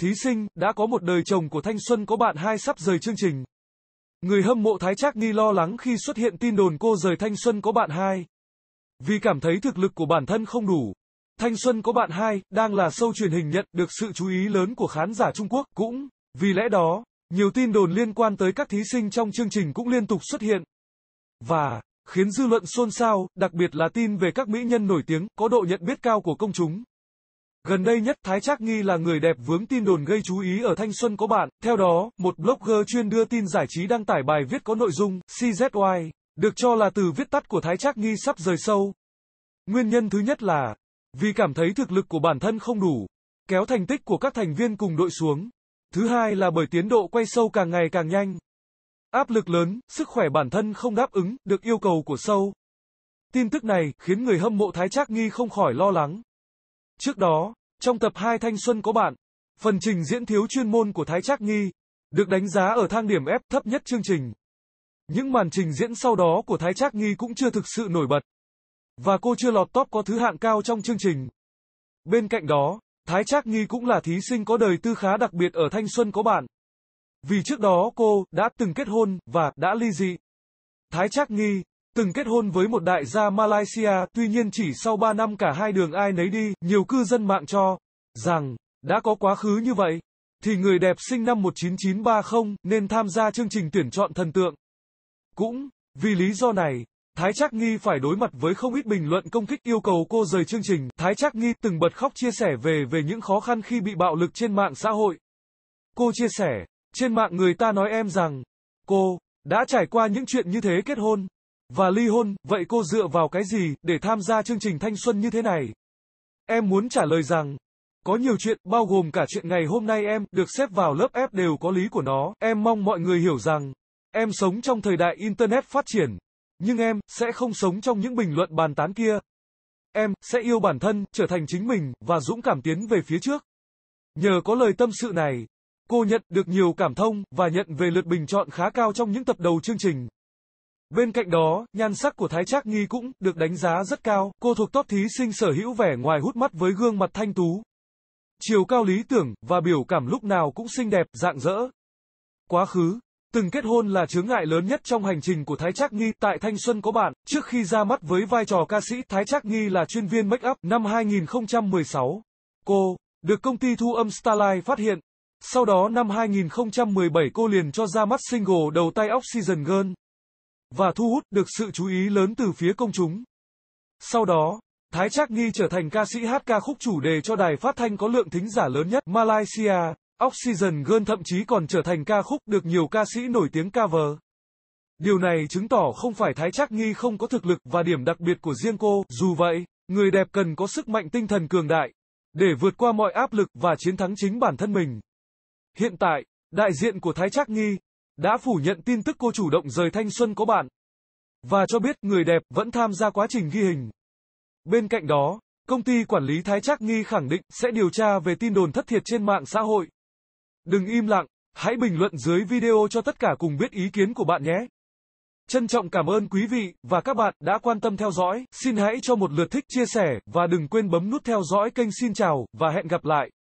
Thí sinh, đã có một đời chồng của Thanh Xuân có bạn hai sắp rời chương trình. Người hâm mộ Thái Trác Ni lo lắng khi xuất hiện tin đồn cô rời Thanh Xuân có bạn hai. Vì cảm thấy thực lực của bản thân không đủ. Thanh Xuân có bạn hai đang là show truyền hình nhận được sự chú ý lớn của khán giả Trung Quốc cũng. Vì lẽ đó, nhiều tin đồn liên quan tới các thí sinh trong chương trình cũng liên tục xuất hiện. Và khiến dư luận xôn xao, đặc biệt là tin về các mỹ nhân nổi tiếng có độ nhận biết cao của công chúng. Gần đây nhất Thái Trác Nghi là người đẹp vướng tin đồn gây chú ý ở Thanh Xuân có bạn. Theo đó, một blogger chuyên đưa tin giải trí đăng tải bài viết có nội dung CZY, được cho là từ viết tắt của Thái Trác Nghi sắp rời sâu. Nguyên nhân thứ nhất là vì cảm thấy thực lực của bản thân không đủ, kéo thành tích của các thành viên cùng đội xuống. Thứ hai là bởi tiến độ quay sâu càng ngày càng nhanh. Áp lực lớn, sức khỏe bản thân không đáp ứng được yêu cầu của sâu. Tin tức này khiến người hâm mộ Thái Trác Nghi không khỏi lo lắng. Trước đó, trong tập 2 Thanh Xuân có bạn, phần trình diễn thiếu chuyên môn của Thái Trác Nghi, được đánh giá ở thang điểm F thấp nhất chương trình. Những màn trình diễn sau đó của Thái Trác Nghi cũng chưa thực sự nổi bật. Và cô chưa lọt top có thứ hạng cao trong chương trình. Bên cạnh đó, Thái Trác Nghi cũng là thí sinh có đời tư khá đặc biệt ở Thanh Xuân có bạn. Vì trước đó cô đã từng kết hôn và đã ly dị. Thái Trác Nghi từng kết hôn với một đại gia Malaysia, tuy nhiên chỉ sau 3 năm cả hai đường ai nấy đi, nhiều cư dân mạng cho rằng, đã có quá khứ như vậy, thì người đẹp sinh năm 19930 nên tham gia chương trình tuyển chọn thần tượng. Cũng, vì lý do này, Thái Trác Nghi phải đối mặt với không ít bình luận công kích yêu cầu cô rời chương trình. Thái Trác Nghi từng bật khóc chia sẻ về về những khó khăn khi bị bạo lực trên mạng xã hội. Cô chia sẻ, trên mạng người ta nói em rằng, cô, đã trải qua những chuyện như thế kết hôn và ly hôn, vậy cô dựa vào cái gì để tham gia chương trình thanh xuân như thế này? Em muốn trả lời rằng, có nhiều chuyện, bao gồm cả chuyện ngày hôm nay em được xếp vào lớp F đều có lý của nó, em mong mọi người hiểu rằng, em sống trong thời đại Internet phát triển, nhưng em sẽ không sống trong những bình luận bàn tán kia. Em sẽ yêu bản thân, trở thành chính mình, và dũng cảm tiến về phía trước. Nhờ có lời tâm sự này, cô nhận được nhiều cảm thông và nhận về lượt bình chọn khá cao trong những tập đầu chương trình. Bên cạnh đó, nhan sắc của Thái Trác Nghi cũng được đánh giá rất cao, cô thuộc top thí sinh sở hữu vẻ ngoài hút mắt với gương mặt thanh tú. Chiều cao lý tưởng, và biểu cảm lúc nào cũng xinh đẹp, rạng rỡ Quá khứ, từng kết hôn là chướng ngại lớn nhất trong hành trình của Thái Trác Nghi tại Thanh Xuân có bạn. Trước khi ra mắt với vai trò ca sĩ, Thái Trác Nghi là chuyên viên make up năm 2016. Cô, được công ty thu âm Starlight phát hiện. Sau đó năm 2017 cô liền cho ra mắt single đầu tay Oxygen Girl và thu hút được sự chú ý lớn từ phía công chúng. Sau đó, Thái Trác Nghi trở thành ca sĩ hát ca khúc chủ đề cho đài phát thanh có lượng thính giả lớn nhất Malaysia, Oxygen Girl thậm chí còn trở thành ca khúc được nhiều ca sĩ nổi tiếng cover. Điều này chứng tỏ không phải Thái Trác Nghi không có thực lực và điểm đặc biệt của riêng cô, dù vậy, người đẹp cần có sức mạnh tinh thần cường đại, để vượt qua mọi áp lực và chiến thắng chính bản thân mình. Hiện tại, đại diện của Thái Trác Nghi, đã phủ nhận tin tức cô chủ động rời thanh xuân có bạn. Và cho biết người đẹp vẫn tham gia quá trình ghi hình. Bên cạnh đó, công ty quản lý Thái Trác Nghi khẳng định sẽ điều tra về tin đồn thất thiệt trên mạng xã hội. Đừng im lặng, hãy bình luận dưới video cho tất cả cùng biết ý kiến của bạn nhé. Trân trọng cảm ơn quý vị và các bạn đã quan tâm theo dõi, xin hãy cho một lượt thích chia sẻ và đừng quên bấm nút theo dõi kênh xin chào và hẹn gặp lại.